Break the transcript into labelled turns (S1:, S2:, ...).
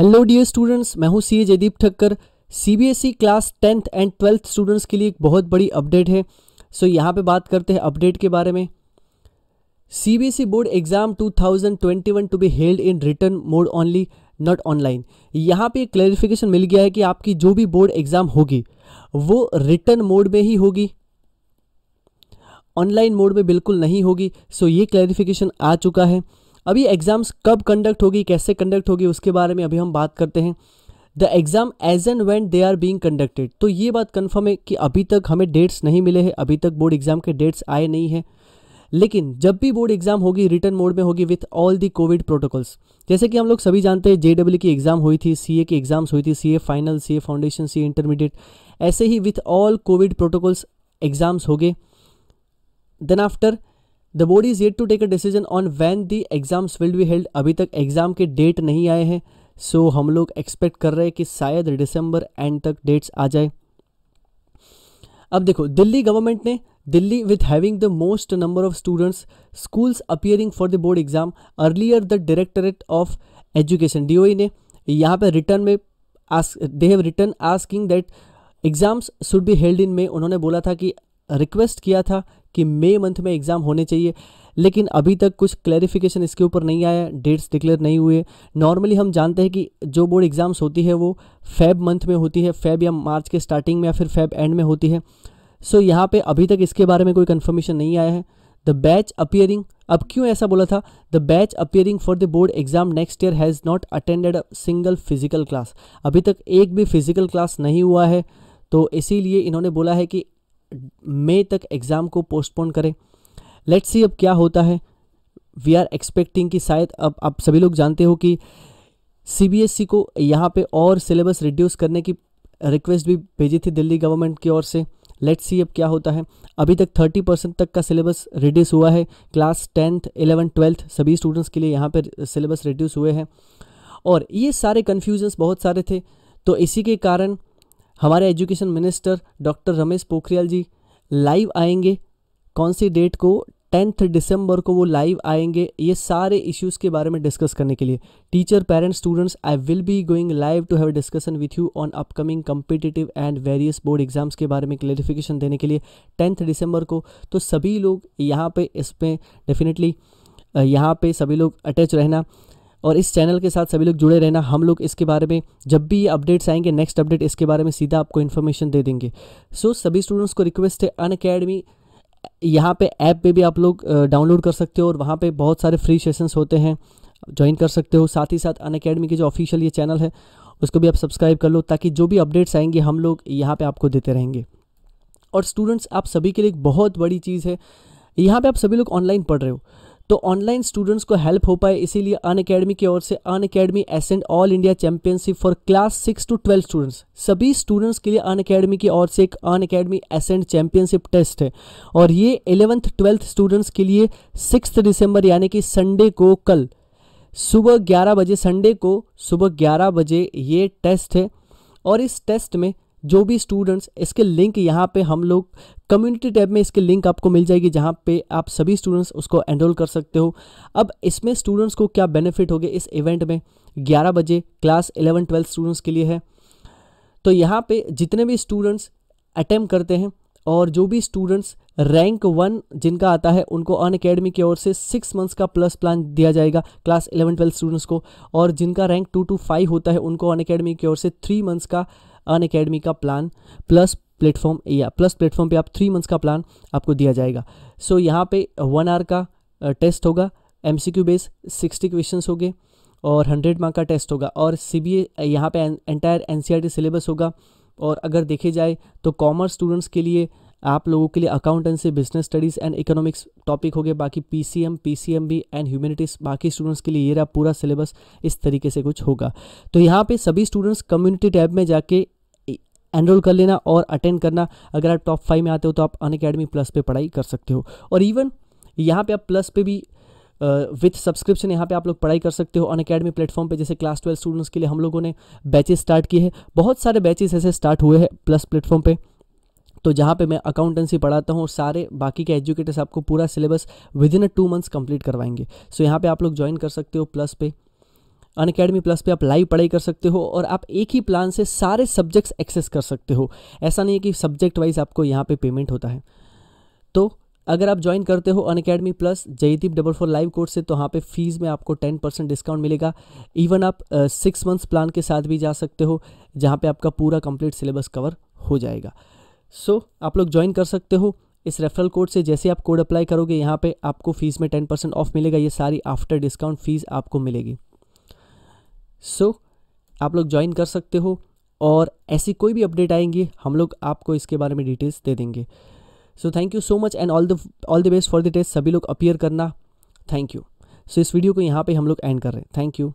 S1: hello dear students मैं हूं A Jaydeep Thakkar CBSE class tenth and twelfth students के लिए एक बहुत बड़ी अपडेट है सो so, यहां पे बात करते हैं अपडेट के बारे में CBSE board exam 2021 to be held in written mode only not online यहाँ पे क्लैरिफिकेशन मिल गया है कि आपकी जो भी बोर्ड एग्जाम होगी वो रिटर्न मोड में ही होगी ऑनलाइन मोड में बिल्कुल नहीं होगी सो so, ये क्लैरिफिकेशन आ चुका है अभी एग्ज़ाम्स कब कंडक्ट होगी कैसे कंडक्ट होगी उसके बारे में अभी हम बात करते हैं the exam as and when they are being conducted तो ये बात कन्फर्म है कि अभी तक हमें डेट्स नहीं मिले हैं अभी तक बोर्ड एग्ज़ाम के डेट्स आए नहीं हैं लेकिन जब भी बोर्ड एग्जाम होगी रिटर्न मोड में होगी with all the covid protocols जैसे कि हम लोग सभी जानते हैं जेडब्ल्यू की एग्जाम हुई थी सीए की एग्जाम्स हुई थी CA final CA foundation CA intermediate ऐसे ही with all covid protocols exams हो गए then after the board is yet to take a decision on when the exams will be held अभी तक एग्जाम के डेट नहीं आए हैं सो so, हम लोग एक्सपेक्ट कर रहे हैं कि शायद डिसंबर एंड तक डेट्स आ जाए अब देखो दिल्ली गवर्नमेंट ने Delhi with having the most number of students schools appearing for the board exam earlier the directorate of education D ने यहाँ पर रिटर्न में ask they have written asking that exams should be held in में उन्होंने बोला था कि request किया था कि मई मंथ में एग्ज़ाम होने चाहिए लेकिन अभी तक कुछ क्लैरिफिकेशन इसके ऊपर नहीं आया डेट्स डिक्लेयर नहीं हुए नॉर्मली हम जानते हैं कि जो बोर्ड एग्ज़ाम्स होती है वो फैब मंथ में होती है फैब या मार्च के स्टार्टिंग में या फिर फैब एंड में होती है सो so, यहाँ पे अभी तक इसके बारे में कोई कन्फर्मेशन नहीं आया है द बैच अपियरिंग अब क्यों ऐसा बोला था the batch appearing for the board exam next year has not attended a single physical class अभी तक एक भी फिजिकल क्लास नहीं हुआ है तो इसीलिए इन्होंने बोला है कि मई तक एग्ज़ाम को पोस्टपोन करें लेट्स सी अब क्या होता है वी आर एक्सपेक्टिंग कि शायद अब आप सभी लोग जानते हो कि सीबीएसई e को यहाँ पे और सिलेबस रिड्यूस करने की रिक्वेस्ट भी भेजी थी दिल्ली गवर्नमेंट की ओर से लेट्स सी अब क्या होता है अभी तक 30 परसेंट तक का सिलेबस रिड्यूस हुआ है क्लास टेंथ इलेवन ट्वेल्थ सभी स्टूडेंट्स के लिए यहाँ पर सिलेबस रिड्यूस हुए हैं और ये सारे कन्फ्यूजन्स बहुत सारे थे तो इसी के कारण हमारे education minister doctor Ramesh Pokhriyal ji live आएंगे कौन सी डेट को टेंथ दिसंबर को वो लाइव आएंगे ये सारे इश्यूज़ के बारे में डिस्कस करने के लिए teacher parents students I will be going live to have discussion with you on upcoming competitive and various board exams के बारे में क्लेरिफिकेशन देने के लिए टेंथ दिसंबर को तो सभी लोग यहाँ पे इसमें डेफिनेटली यहाँ पे सभी लोग अटैच रहना और इस चैनल के साथ सभी लोग जुड़े रहना हम लोग इसके बारे में जब भी ये अपडेट्स आएंगे नेक्स्ट अपडेट इसके बारे में सीधा आपको इन्फॉर्मेशन दे देंगे सो so, सभी स्टूडेंट्स को रिक्वेस्ट है अन अकेडमी यहाँ पे ऐप पर भी आप लोग डाउनलोड कर सकते हो और वहाँ पर बहुत सारे फ्री सेशंस होते हैं ज्वाइन कर सकते हो साथ ही साथ अन अकेडमी की जो ऑफिशियल ये चैनल है उसको भी आप सब्सक्राइब कर लो ताकि जो भी अपडेट्स आएंगे हम लोग यहाँ पे आपको देते रहेंगे और स्टूडेंट्स आप सभी के लिए एक बहुत बड़ी चीज़ है यहाँ पे आप सभी लोग ऑनलाइन पढ़ रहे हो तो ऑनलाइन स्टूडेंट्स को हेल्प हो पाए इसीलिए अन अकेडमी की ओर से Unacademy ascent all India championship for class six to twelve students सभी स्टूडेंट्स के लिए अन अकेडमी की ओर से एक Unacademy ascent championship test है और ये एलेवंथ ट्वेल्थ स्टूडेंट्स के लिए सिक्स दिसंबर यानी कि संडे को कल सुबह ग्यारह बजे संडे को सुबह ग्यारह बजे ये टेस्ट है और इस टेस्ट में जो भी स्टूडेंट्स इसके लिंक यहाँ पे हम लोग कम्युनिटी टैब में इसके लिंक आपको मिल जाएगी जहाँ पे आप सभी स्टूडेंट्स उसको एनरोल कर सकते हो अब इसमें स्टूडेंट्स को क्या बेनिफिट होगे इस इवेंट में 11 बजे क्लास 11 ट्वेल्थ स्टूडेंट्स के लिए है तो यहाँ पे जितने भी स्टूडेंट्स अटैम्प करते हैं और जो भी स्टूडेंट्स रैंक वन जिनका आता है उनको अन की ओर से सिक्स मंथ्स का प्लस प्लान दिया जाएगा क्लास इलेवन ट्वेल्थ स्टूडेंट्स को और जिनका रैंक टू टू फाइव होता है उनको अन की ओर से थ्री मंथ्स का अन का प्लान प्लस प्लेटफॉर्म या प्लस प्लेटफॉर्म पे आप थ्री मंथ्स का प्लान आपको दिया जाएगा सो so, यहाँ पे वन आवर का टेस्ट होगा M C Q base sixty questions होंगे और हंड्रेड मार्क का टेस्ट होगा और सी बी ए यहाँ पर entire N C R T syllabus होगा और अगर देखे जाए तो कॉमर्स स्टूडेंट्स के लिए आप लोगों के लिए accountancy business studies and economics topic हो गए बाकी P C M P C M B and humanities बाकी स्टूडेंट्स के लिए ये रहा पूरा सिलेबस इस तरीके से कुछ होगा तो यहाँ पे सभी स्टूडेंट्स कम्युनिटी टैब में जाके एनरोल कर लेना और अटेंड करना अगर आप टॉप फाइव में आते हो तो आप अन अकेडमी प्लस पे पढ़ाई कर सकते हो और इवन यहाँ पे आप प्लस पे भी विथ सब्सक्रिप्शन यहाँ पे आप लोग पढ़ाई कर सकते हो अन अकेडमी प्लेटफॉर्म पर जैसे क्लास ट्वेल्व स्टूडेंट्स के लिए हम लोगों ने बैचेस स्टार्ट किए हैं बहुत सारे बैचेस ऐसे स्टार्ट हुए हैं प्लस प्लेटफॉर्म पे तो जहाँ पे मैं अकाउंटेंसी पढ़ाता हूँ और सारे बाकी के एजुकेटर्स आपको पूरा syllabus within a two months complete करवाएंगे सो so यहाँ पे आप लोग ज्वाइन कर सकते हो प्लस पे अन अकेडमी प्लस पे आप लाइव पढ़ाई कर सकते हो और आप एक ही प्लान से सारे सब्जेक्ट्स एक्सेस कर सकते हो ऐसा नहीं है कि सब्जेक्ट वाइज आपको यहाँ पे पेमेंट होता है तो अगर आप ज्वाइन करते हो Unacademy plus Jaydeep double four live course से तो वहाँ पे फीस में आपको टेन परसेंट डिस्काउंट मिलेगा इवन आप सिक्स मंथ्स प्लान के साथ भी जा सकते हो जहाँ पे आपका पूरा कंप्लीट सिलेबस कवर हो जाएगा सो so, आप लोग ज्वाइन कर सकते हो इस रेफरल कोड से जैसे आप कोड अप्लाई करोगे यहाँ पे आपको फीस में टेन परसेंट ऑफ मिलेगा ये सारी आफ्टर डिस्काउंट फीस आपको मिलेगी सो so, आप लोग ज्वाइन कर सकते हो और ऐसी कोई भी अपडेट आएंगी हम लोग आपको इसके बारे में डिटेल्स दे देंगे so thank you so much and all the all the best for the test सभी लोग अपीयर करना थैंक यू सो इस वीडियो को यहाँ पे हम लोग एंड कर रहे हैं थैंक यू